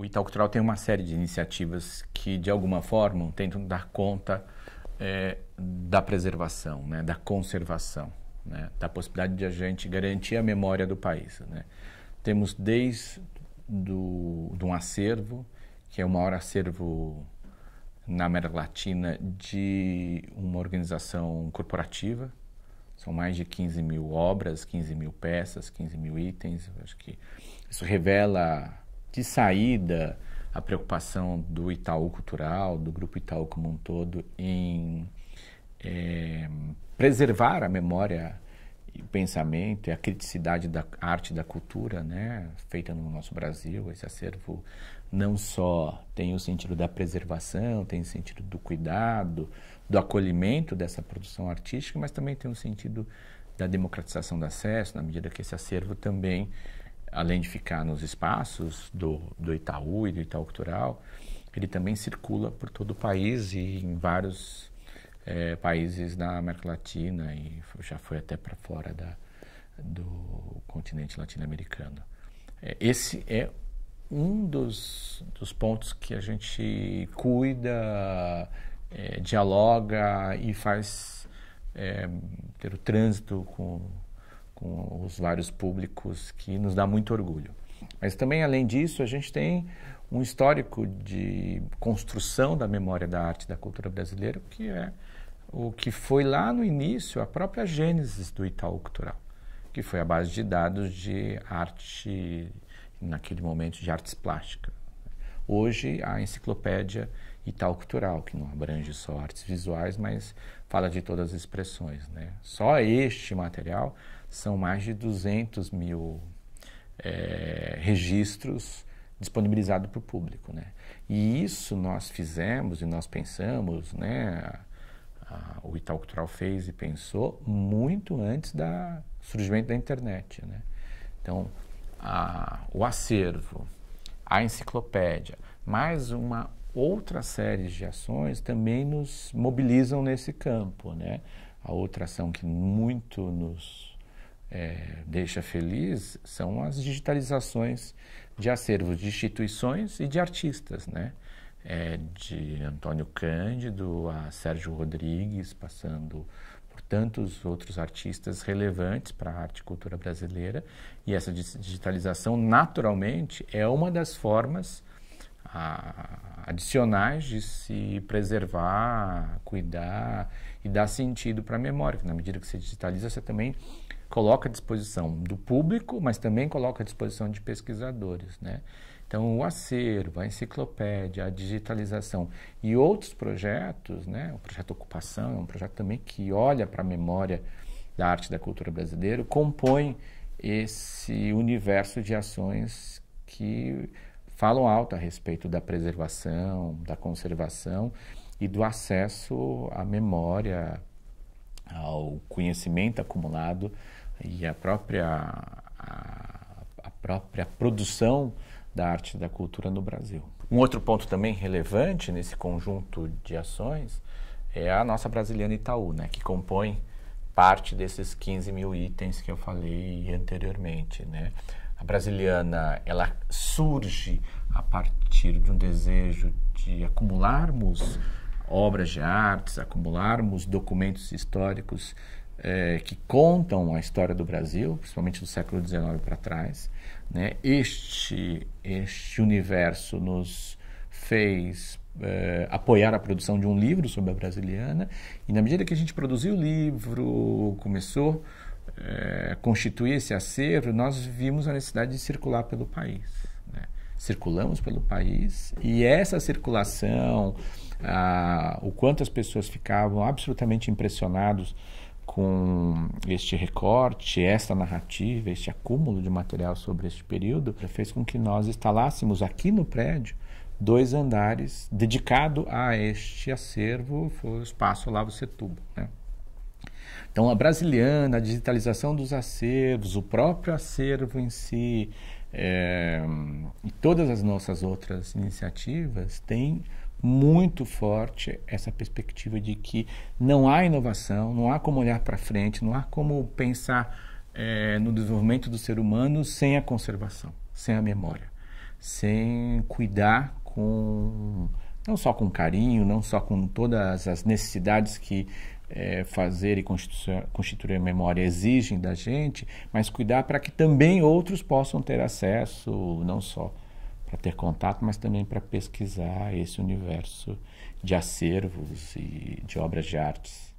O Itaú Cultural tem uma série de iniciativas que, de alguma forma, tentam dar conta é, da preservação, né, da conservação, né, da possibilidade de a gente garantir a memória do país. Né. Temos desde do, de um acervo, que é o maior acervo na América Latina de uma organização corporativa. São mais de 15 mil obras, 15 mil peças, 15 mil itens. acho que isso revela de saída a preocupação do Itaú Cultural, do Grupo Itaú como um todo, em é, preservar a memória, o pensamento e a criticidade da arte da cultura, né, feita no nosso Brasil. Esse acervo não só tem o sentido da preservação, tem o sentido do cuidado, do acolhimento dessa produção artística, mas também tem o sentido da democratização do acesso, na medida que esse acervo também além de ficar nos espaços do, do Itaú e do Itaú Cultural, ele também circula por todo o país e em vários é, países da América Latina e já foi até para fora da, do continente latino-americano. É, esse é um dos, dos pontos que a gente cuida, é, dialoga e faz é, ter o trânsito com, com os vários públicos, que nos dá muito orgulho. Mas também, além disso, a gente tem um histórico de construção da memória da arte e da cultura brasileira, que é o que foi lá no início a própria gênese do Itaú Cultural, que foi a base de dados de arte, naquele momento, de artes plásticas. Hoje, a enciclopédia Itaú Cultural, que não abrange só artes visuais, mas fala de todas as expressões. Né? Só este material são mais de 200 mil é, registros disponibilizados para o público. Né? E isso nós fizemos e nós pensamos, né? o Itaú Cultural fez e pensou muito antes do surgimento da internet. Né? Então, a, o acervo, a enciclopédia, mais uma outra série de ações também nos mobilizam nesse campo, né? A outra ação que muito nos é, deixa feliz são as digitalizações de acervos de instituições e de artistas, né? É, de Antônio Cândido a Sérgio Rodrigues, passando por tantos outros artistas relevantes para a arte e cultura brasileira. E essa digitalização, naturalmente, é uma das formas a, adicionais de se preservar, cuidar e dar sentido para a memória, que na medida que você digitaliza, você também coloca à disposição do público, mas também coloca à disposição de pesquisadores, né? Então, o acervo, a enciclopédia, a digitalização e outros projetos, né? o projeto Ocupação é um projeto também que olha para a memória da arte e da cultura brasileira, compõe esse universo de ações que falam alto a respeito da preservação, da conservação e do acesso à memória, ao conhecimento acumulado e a própria, a, a própria produção da arte e da cultura no Brasil. Um outro ponto também relevante nesse conjunto de ações é a nossa brasiliana Itaú, né, que compõe parte desses 15 mil itens que eu falei anteriormente. Né? A brasiliana ela surge a partir de um desejo de acumularmos obras de artes, acumularmos documentos históricos é, que contam a história do Brasil, principalmente do século XIX para trás. Né? Este, este universo nos fez é, apoiar a produção de um livro sobre a brasiliana, e na medida que a gente produziu o livro, começou a é, constituir esse acervo, nós vimos a necessidade de circular pelo país. Né? Circulamos pelo país, e essa circulação, a, o quanto as pessoas ficavam absolutamente impressionados com este recorte, esta narrativa, este acúmulo de material sobre este período, fez com que nós instalássemos aqui no prédio dois andares dedicado a este acervo, foi o espaço Lavo Setúbal. Né? Então, a brasiliana, a digitalização dos acervos, o próprio acervo em si é, e todas as nossas outras iniciativas têm muito forte essa perspectiva de que não há inovação, não há como olhar para frente, não há como pensar é, no desenvolvimento do ser humano sem a conservação, sem a memória, sem cuidar com não só com carinho, não só com todas as necessidades que é, fazer e constituir, constituir a memória exigem da gente, mas cuidar para que também outros possam ter acesso, não só para ter contato, mas também para pesquisar esse universo de acervos e de obras de artes